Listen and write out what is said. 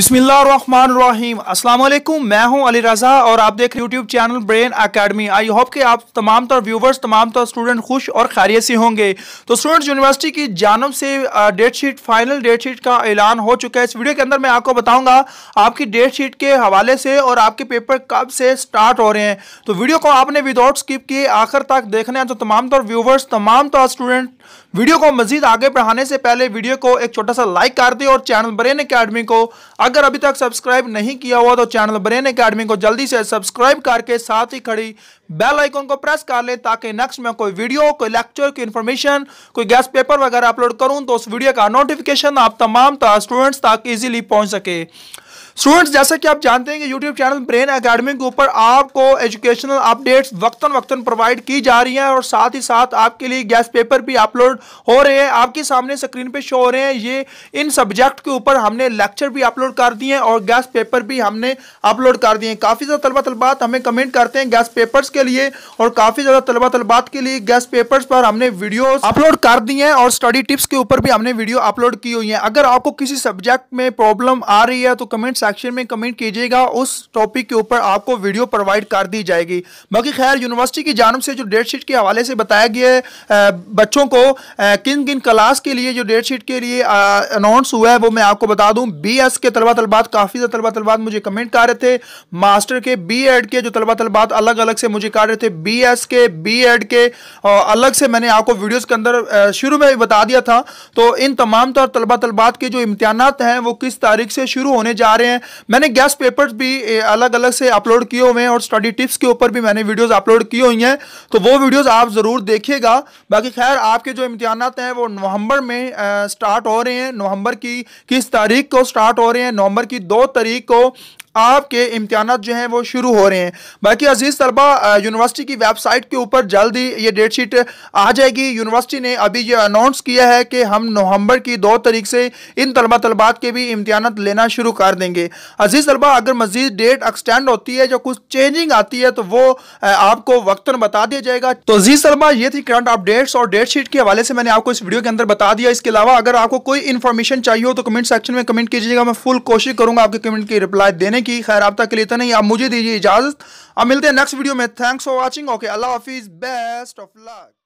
बिस्मिल्लाम वालेकुम मैं हूं अली रज़ा और आप देख रहे YouTube channel brain academy I hope कि आप तमाम तौर व्यूवर्स तमाम तौर स्टूडेंट खुश और खैरियत से होंगे तो स्टूडेंट्स यूनिवर्सिटी की जानब से date sheet final date sheet का ऐलान हो चुका है इस वीडियो के अंदर मैं आपको बताऊँगा आपकी डेट शीट के हवाले से और आपके पेपर कब से स्टार्ट हो रहे हैं तो वीडियो को आपने विदाउट स्किप किए आखिर तक देखना है तो तमाम तौर व्यूवर्स तमाम तौर स्टूडेंट वीडियो को मजीद आगे बढ़ाने से पहले वीडियो को एक छोटा सा लाइक कर दें और चैनल ब्रेन अकेडमी को अगर अभी तक सब्सक्राइब नहीं किया हुआ तो चैनल ब्रेन अकेडमी को जल्दी से सब्सक्राइब करके साथ ही खड़ी बेल आइकन को प्रेस कर लें ताकि नेक्स्ट में कोई वीडियो कोई लेक्चर की इन्फॉर्मेशन कोई गैस पेपर वगैरह अपलोड करूं तो उस वीडियो का नोटिफिकेशन आप तमाम स्टूडेंट्स तक ईजिली पहुंच सके स्टूडेंट्स जैसे कि आप जानते हैं कि यूट्यूब चैनल ब्रेन अकेडमी के ऊपर आपको एजुकेशनल अपडेट्स वक्तन वक्तन प्रोवाइड की जा रही हैं और साथ ही साथ आपके लिए गैस पेपर भी अपलोड हो रहे हैं आपके सामने स्क्रीन पे शो हो रहे हैं ये इन सब्जेक्ट के ऊपर हमने लेक्चर भी अपलोड कर दिए हैं और गैस पेपर भी हमने अपलोड कर दिए हैं काफ़ी ज़्यादा तलबा तलबात हमें कमेंट करते हैं गैस पेपर्स के लिए और काफ़ी ज़्यादा तलबा तलबात के लिए गैस पेपर्स पर हमने वीडियो अपलोड कर दिए हैं और स्टडी टिप्स के ऊपर भी हमने वीडियो अपलोड की हुई है अगर आपको किसी सब्जेक्ट में प्रॉब्लम आ रही है तो कमेंट्स सेक्शन में कमेंट कीजिएगा उस टॉपिक के ऊपर आपको वीडियो प्रोवाइड कर दी जाएगी बाकी खैर यूनिवर्सिटी की जानब से जो डेट शीट के हवाले से बताया गया है बच्चों को किन किन क्लास के लिए जो डेट शीट के लिए अनाउंस हुआ है वो मैं आपको बता दूँ बी एस के तलबा तलबात काफ़ी ज़्यादा तलबा तलबात मुझे कमेंट कर रहे थे मास्टर के बी एड के जो तलबा तलबात अलग अलग से मुझे कर रहे थे बी एस के बी एड के और अलग से मैंने आपको वीडियोज़ के अंदर शुरू में बता दिया था तो इन तमाम तौर तलबा तलबात के जो इम्तहान हैं वो किस तारीख से शुरू होने जा रहे हैं हैं मैंने गैस पेपर्स भी अलग अलग से अपलोड किए हुए हैं और स्टडी टिप्स के ऊपर भी मैंने वीडियोस अपलोड की हुई हैं तो वो वीडियोस आप ज़रूर देखिएगा बाकी खैर आपके जो इम्तहान हैं वो नवंबर में आ, स्टार्ट हो रहे हैं नवंबर की किस तारीख को स्टार्ट हो रहे हैं नवंबर की दो तारीख को आपके इम्तहान जो हैं वो शुरू हो रहे हैं बाकी अजीज़ तलबा यूनिवर्सिटी की वेबसाइट के ऊपर जल्द ही ये डेट शीट आ जाएगी यूनिवर्सिटी ने अभी ये अनाउंस किया है कि हम नवंबर की दो तारीख से इन तलबा तलबात के भी इम्तहान लेना शुरू कर देंगे अजीज़ तलबा अगर मजीद डेट एक्सटेंड होती है जो कुछ चेंजिंग आती है तो वो आपको वक्ता बता दिया जाएगा तो अजीज़ तलबा ये थी करंट अपडेट्स और डेट शीट के हवाले से मैंने आपको इस वीडियो के अंदर बता दिया इसके अलावा अगर आपको कोई इन्फॉर्मेशन चाहिए हो तो कमेंट सेक्शन में कमेंट कीजिएगा मैं फुल कोशिश करूँगा आपके कमेंट की रिप्लाई देने सुनने की खैर तक के लिए इतना ही आप मुझे दीजिए इजाज़त अब मिलते हैं नेक्स्ट वीडियो में थैंक्स फॉर वॉचिंग ओके अल्लाह हाफिज़ बेस्ट ऑफ लक